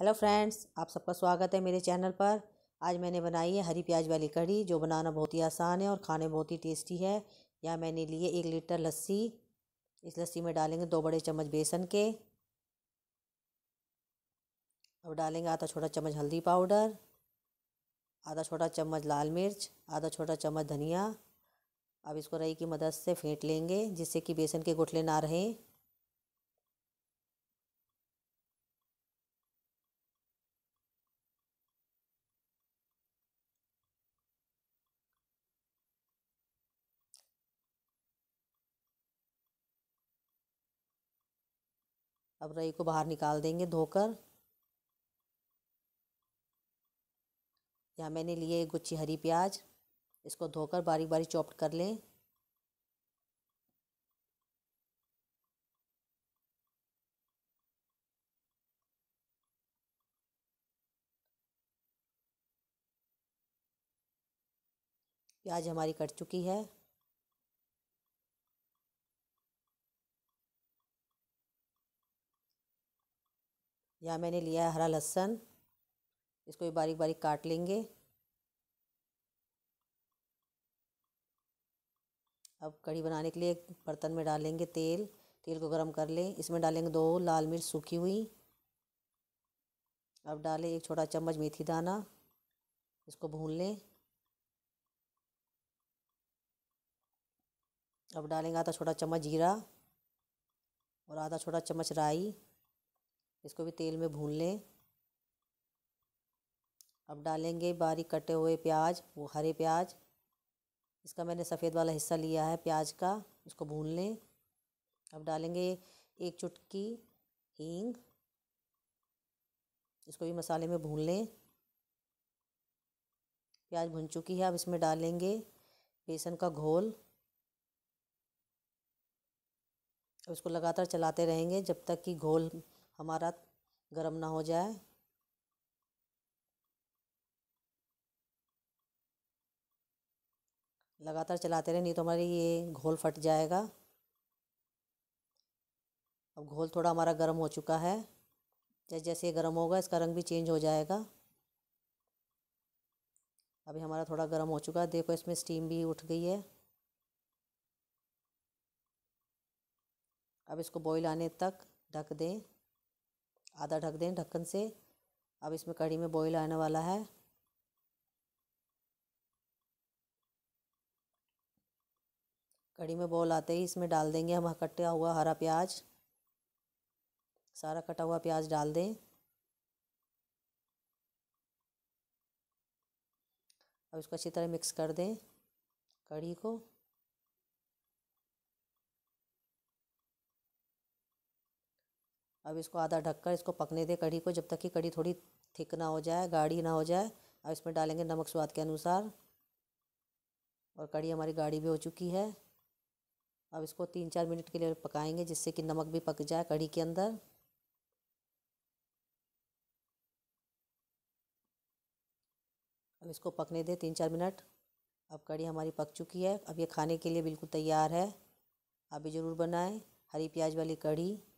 hello friends आप सबका स्वागत है मेरे चैनल पर आज मैंने बनाई है हरी प्याज वाली कड़ी जो बनाना बहुत ही आसान है और खाने बहुत ही टेस्टी है यहाँ मैंने लिए एक लीटर लस्सी इस लस्सी में डालेंगे दो बड़े चम्मच बेसन के अब डालेंगे आधा छोटा चम्मच हल्दी पाउडर आधा छोटा चम्मच लाल मिर्च आधा छोटा चम्मच धनिया अब इसको रई की मदद से फेंट लेंगे जिससे कि बेसन के गुठले ना रहें अब रई को बाहर निकाल देंगे धोकर यहाँ मैंने लिए एक गुच्छी हरी प्याज इसको धोकर बारीक बारीक चॉप कर लें प्याज हमारी कट चुकी है यहाँ मैंने लिया है हरा लहसन इसको भी बारीक बारीक काट लेंगे अब कढ़ी बनाने के लिए एक बर्तन में डालेंगे तेल तेल को गरम कर लें इसमें डालेंगे दो लाल मिर्च सूखी हुई अब डालें एक छोटा चम्मच मेथी दाना इसको भून लें अब डालेंगे आधा छोटा चम्मच जीरा और आधा छोटा चम्मच राई इसको भी तेल में भून लें अब डालेंगे बारीक कटे हुए प्याज वो हरे प्याज इसका मैंने सफ़ेद वाला हिस्सा लिया है प्याज का इसको भून लें अब डालेंगे एक चुटकी हींग इसको भी मसाले में भून लें प्याज भुन चुकी है अब इसमें डालेंगे बेसन का घोल अब इसको लगातार चलाते रहेंगे जब तक कि घोल हमारा गर्म ना हो जाए लगातार चलाते रहे नहीं तो हमारी ये घोल फट जाएगा अब घोल थोड़ा हमारा गर्म हो चुका है जैसे जैसे ये गर्म होगा इसका रंग भी चेंज हो जाएगा अभी हमारा थोड़ा गर्म हो चुका है देखो इसमें स्टीम भी उठ गई है अब इसको बॉईल आने तक ढक दें आधा ढक दें ढक्कन से अब इसमें कढ़ी में बॉईल आने वाला है कढ़ी में बॉल आते ही इसमें डाल देंगे हम कटा हुआ हरा प्याज सारा कटा हुआ प्याज डाल दें अब इसको अच्छी तरह मिक्स कर दें कढ़ी को अब इसको आधा ढककर इसको पकने दे कढ़ी को जब तक कि कढ़ी थोड़ी थिक ना हो जाए गाढ़ी ना हो जाए अब इसमें डालेंगे नमक स्वाद के अनुसार और कढ़ी हमारी गाढ़ी भी हो चुकी है अब इसको तीन चार मिनट के लिए पकाएंगे जिससे कि नमक भी पक जाए कढ़ी के अंदर अब इसको पकने दे तीन चार मिनट अब कढ़ी हमारी पक चुकी है अब ये खाने के लिए बिल्कुल तैयार है आप भी ज़रूर बनाएं हरी प्याज वाली कढ़ी